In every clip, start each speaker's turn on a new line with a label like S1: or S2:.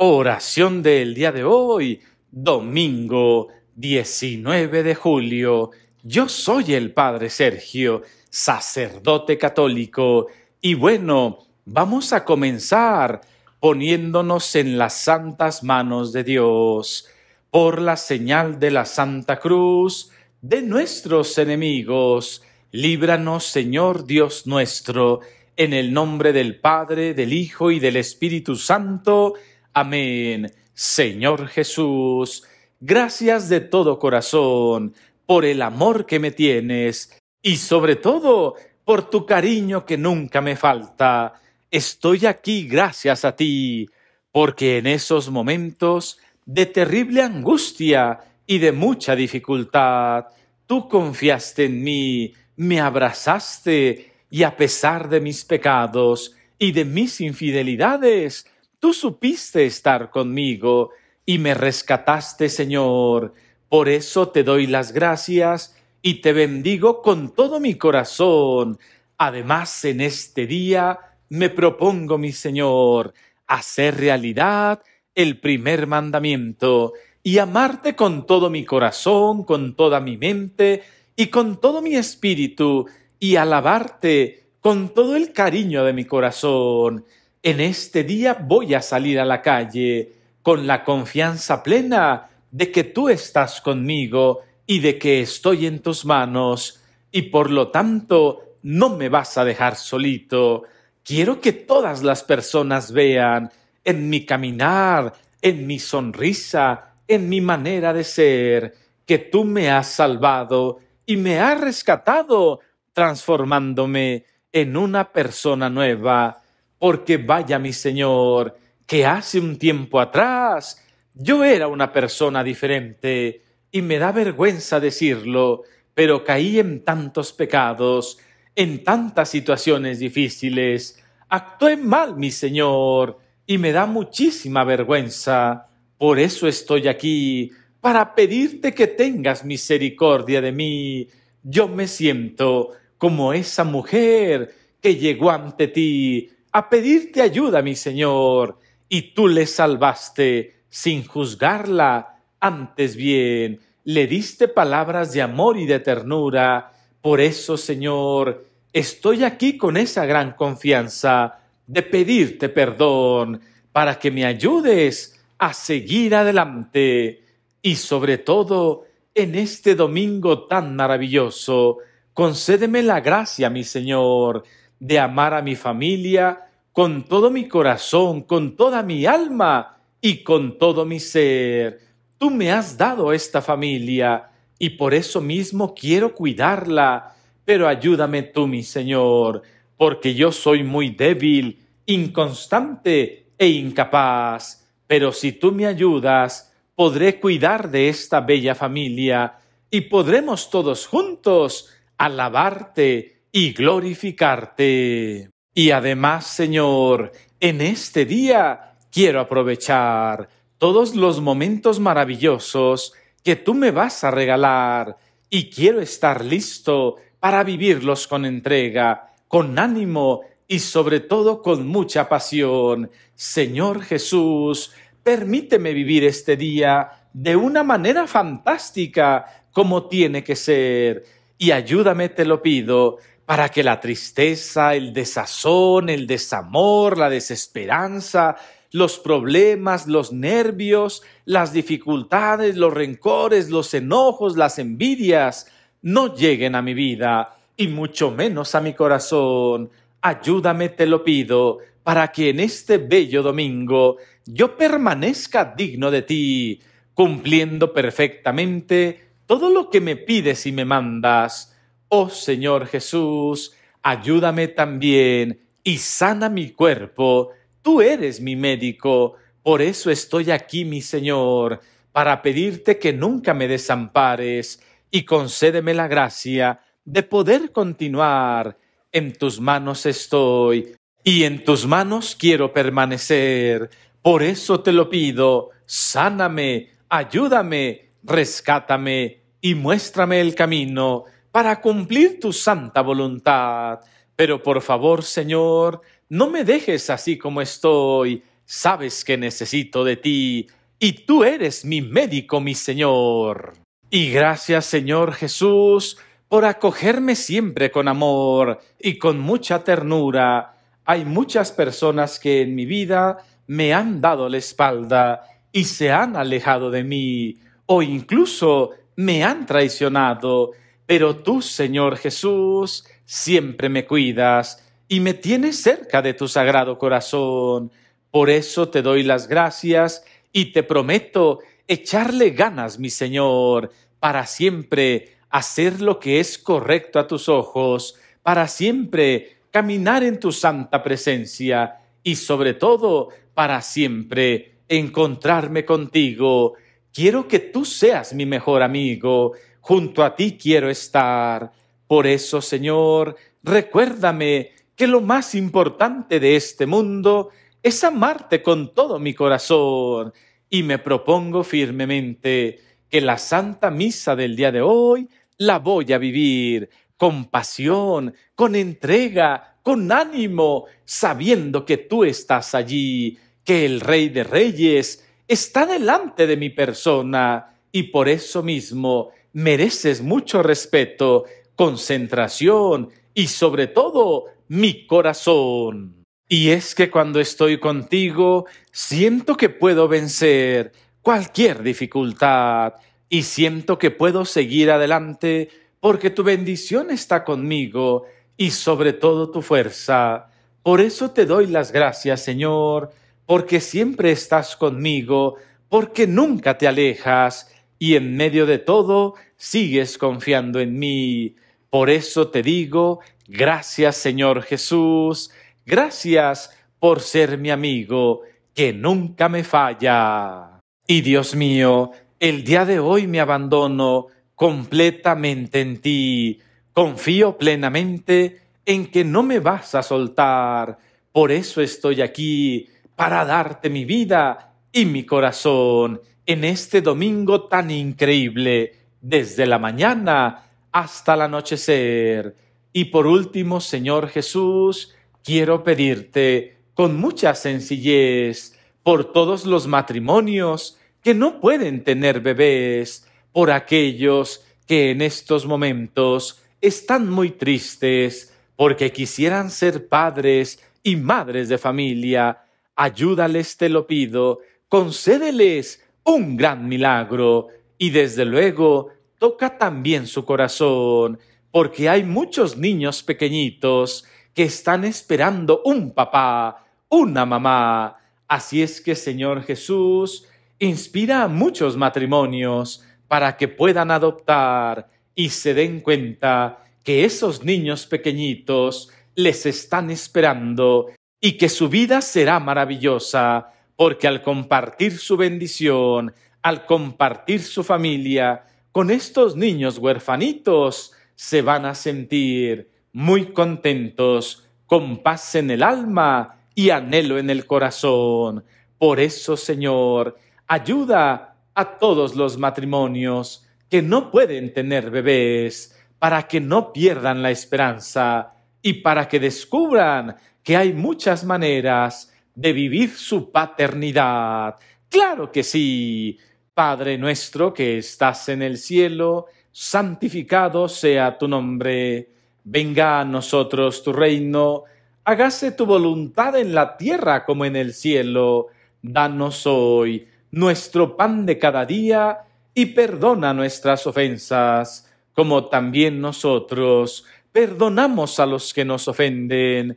S1: Oración del día de hoy, domingo 19 de julio. Yo soy el Padre Sergio, sacerdote católico. Y bueno, vamos a comenzar poniéndonos en las santas manos de Dios, por la señal de la Santa Cruz, de nuestros enemigos. Líbranos, Señor Dios nuestro, en el nombre del Padre, del Hijo y del Espíritu Santo. Amén. Señor Jesús, gracias de todo corazón por el amor que me tienes y sobre todo por tu cariño que nunca me falta. Estoy aquí gracias a ti, porque en esos momentos de terrible angustia y de mucha dificultad, tú confiaste en mí, me abrazaste y a pesar de mis pecados y de mis infidelidades, Tú supiste estar conmigo y me rescataste, Señor. Por eso te doy las gracias y te bendigo con todo mi corazón. Además, en este día me propongo, mi Señor, hacer realidad el primer mandamiento y amarte con todo mi corazón, con toda mi mente y con todo mi espíritu y alabarte con todo el cariño de mi corazón en este día voy a salir a la calle con la confianza plena de que tú estás conmigo y de que estoy en tus manos y por lo tanto no me vas a dejar solito. Quiero que todas las personas vean en mi caminar, en mi sonrisa, en mi manera de ser, que tú me has salvado y me has rescatado, transformándome en una persona nueva porque vaya mi Señor, que hace un tiempo atrás yo era una persona diferente y me da vergüenza decirlo, pero caí en tantos pecados, en tantas situaciones difíciles, actué mal, mi Señor, y me da muchísima vergüenza. Por eso estoy aquí, para pedirte que tengas misericordia de mí. Yo me siento como esa mujer que llegó ante ti a pedirte ayuda, mi Señor, y tú le salvaste sin juzgarla, antes bien, le diste palabras de amor y de ternura. Por eso, Señor, estoy aquí con esa gran confianza de pedirte perdón para que me ayudes a seguir adelante y sobre todo en este domingo tan maravilloso. Concédeme la gracia, mi Señor, de amar a mi familia con todo mi corazón, con toda mi alma y con todo mi ser. Tú me has dado esta familia y por eso mismo quiero cuidarla, pero ayúdame tú, mi Señor, porque yo soy muy débil, inconstante e incapaz, pero si tú me ayudas, podré cuidar de esta bella familia y podremos todos juntos alabarte, y glorificarte. Y además, Señor, en este día quiero aprovechar todos los momentos maravillosos que tú me vas a regalar y quiero estar listo para vivirlos con entrega, con ánimo y sobre todo con mucha pasión. Señor Jesús, permíteme vivir este día de una manera fantástica como tiene que ser y ayúdame, te lo pido, para que la tristeza, el desazón, el desamor, la desesperanza, los problemas, los nervios, las dificultades, los rencores, los enojos, las envidias, no lleguen a mi vida y mucho menos a mi corazón. Ayúdame, te lo pido, para que en este bello domingo yo permanezca digno de ti, cumpliendo perfectamente todo lo que me pides y me mandas oh Señor Jesús, ayúdame también y sana mi cuerpo, tú eres mi médico, por eso estoy aquí, mi Señor, para pedirte que nunca me desampares y concédeme la gracia de poder continuar. En tus manos estoy y en tus manos quiero permanecer. Por eso te lo pido, sáname, ayúdame, rescátame y muéstrame el camino para cumplir tu santa voluntad. Pero por favor, Señor, no me dejes así como estoy. Sabes que necesito de ti, y tú eres mi médico, mi Señor. Y gracias, Señor Jesús, por acogerme siempre con amor y con mucha ternura. Hay muchas personas que en mi vida me han dado la espalda y se han alejado de mí, o incluso me han traicionado, pero tú, Señor Jesús, siempre me cuidas y me tienes cerca de tu sagrado corazón. Por eso te doy las gracias y te prometo echarle ganas, mi Señor, para siempre hacer lo que es correcto a tus ojos, para siempre caminar en tu santa presencia y sobre todo para siempre encontrarme contigo. Quiero que tú seas mi mejor amigo junto a ti quiero estar. Por eso, Señor, recuérdame que lo más importante de este mundo es amarte con todo mi corazón y me propongo firmemente que la Santa Misa del día de hoy la voy a vivir con pasión, con entrega, con ánimo, sabiendo que tú estás allí, que el Rey de Reyes está delante de mi persona y por eso mismo mereces mucho respeto, concentración y sobre todo mi corazón. Y es que cuando estoy contigo, siento que puedo vencer cualquier dificultad y siento que puedo seguir adelante porque tu bendición está conmigo y sobre todo tu fuerza. Por eso te doy las gracias, Señor, porque siempre estás conmigo, porque nunca te alejas y en medio de todo sigues confiando en mí. Por eso te digo, gracias Señor Jesús, gracias por ser mi amigo, que nunca me falla. Y Dios mío, el día de hoy me abandono completamente en ti, confío plenamente en que no me vas a soltar, por eso estoy aquí, para darte mi vida y mi corazón en este domingo tan increíble, desde la mañana hasta el anochecer. Y por último, Señor Jesús, quiero pedirte con mucha sencillez por todos los matrimonios que no pueden tener bebés, por aquellos que en estos momentos están muy tristes porque quisieran ser padres y madres de familia. Ayúdales, te lo pido, concédeles un gran milagro y desde luego toca también su corazón, porque hay muchos niños pequeñitos que están esperando un papá, una mamá. Así es que Señor Jesús inspira a muchos matrimonios para que puedan adoptar y se den cuenta que esos niños pequeñitos les están esperando y que su vida será maravillosa porque al compartir su bendición, al compartir su familia con estos niños huerfanitos, se van a sentir muy contentos, con paz en el alma y anhelo en el corazón. Por eso, Señor, ayuda a todos los matrimonios que no pueden tener bebés, para que no pierdan la esperanza y para que descubran que hay muchas maneras de vivir su paternidad. Claro que sí. Padre nuestro que estás en el cielo, santificado sea tu nombre. Venga a nosotros tu reino. Hágase tu voluntad en la tierra como en el cielo. Danos hoy nuestro pan de cada día y perdona nuestras ofensas, como también nosotros perdonamos a los que nos ofenden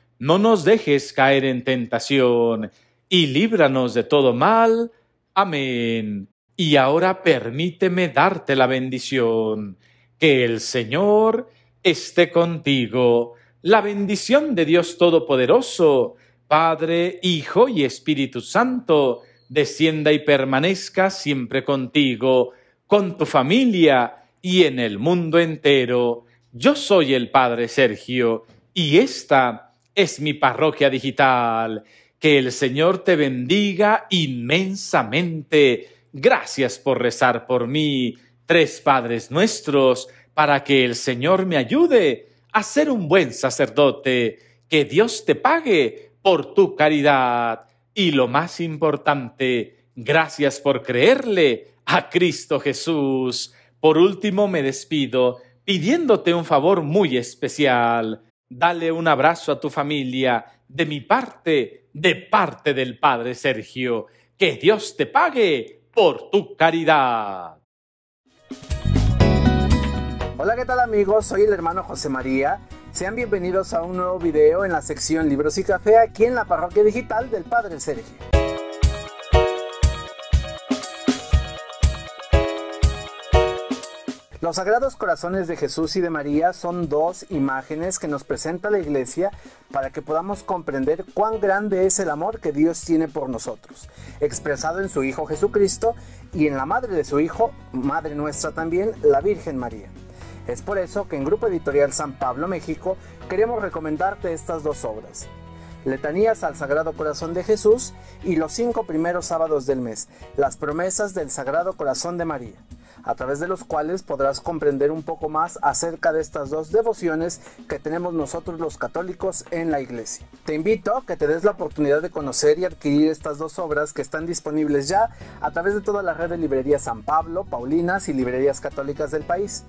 S1: no nos dejes caer en tentación, y líbranos de todo mal. Amén. Y ahora permíteme darte la bendición. Que el Señor esté contigo. La bendición de Dios Todopoderoso, Padre, Hijo y Espíritu Santo, descienda y permanezca siempre contigo, con tu familia y en el mundo entero. Yo soy el Padre Sergio, y esta es mi parroquia digital. Que el Señor te bendiga inmensamente. Gracias por rezar por mí, tres Padres nuestros, para que el Señor me ayude a ser un buen sacerdote. Que Dios te pague por tu caridad. Y lo más importante, gracias por creerle a Cristo Jesús. Por último, me despido pidiéndote un favor muy especial Dale un abrazo a tu familia de mi parte, de parte del Padre Sergio. Que Dios te pague por tu caridad.
S2: Hola, ¿qué tal amigos? Soy el hermano José María. Sean bienvenidos a un nuevo video en la sección Libros y Café aquí en la parroquia digital del Padre Sergio. Los Sagrados Corazones de Jesús y de María son dos imágenes que nos presenta la Iglesia para que podamos comprender cuán grande es el amor que Dios tiene por nosotros, expresado en su Hijo Jesucristo y en la Madre de su Hijo, Madre nuestra también, la Virgen María. Es por eso que en Grupo Editorial San Pablo México queremos recomendarte estas dos obras. Letanías al Sagrado Corazón de Jesús y los cinco primeros sábados del mes, las promesas del Sagrado Corazón de María a través de los cuales podrás comprender un poco más acerca de estas dos devociones que tenemos nosotros los católicos en la iglesia. Te invito a que te des la oportunidad de conocer y adquirir estas dos obras que están disponibles ya a través de toda la red de librerías San Pablo, Paulinas y librerías católicas del país.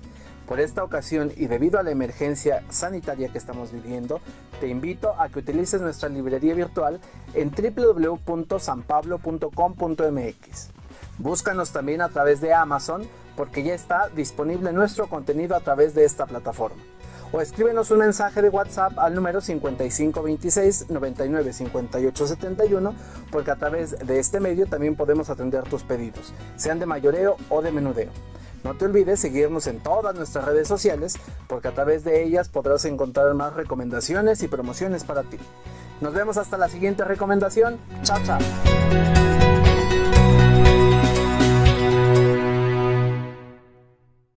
S2: Por esta ocasión y debido a la emergencia sanitaria que estamos viviendo, te invito a que utilices nuestra librería virtual en www.sanpablo.com.mx. Búscanos también a través de Amazon porque ya está disponible nuestro contenido a través de esta plataforma. O escríbenos un mensaje de WhatsApp al número 5526 99 porque a través de este medio también podemos atender tus pedidos, sean de mayoreo o de menudeo. No te olvides seguirnos en todas nuestras redes sociales porque a través de ellas podrás encontrar más recomendaciones y promociones para ti. Nos vemos hasta la siguiente recomendación. Chao, chao.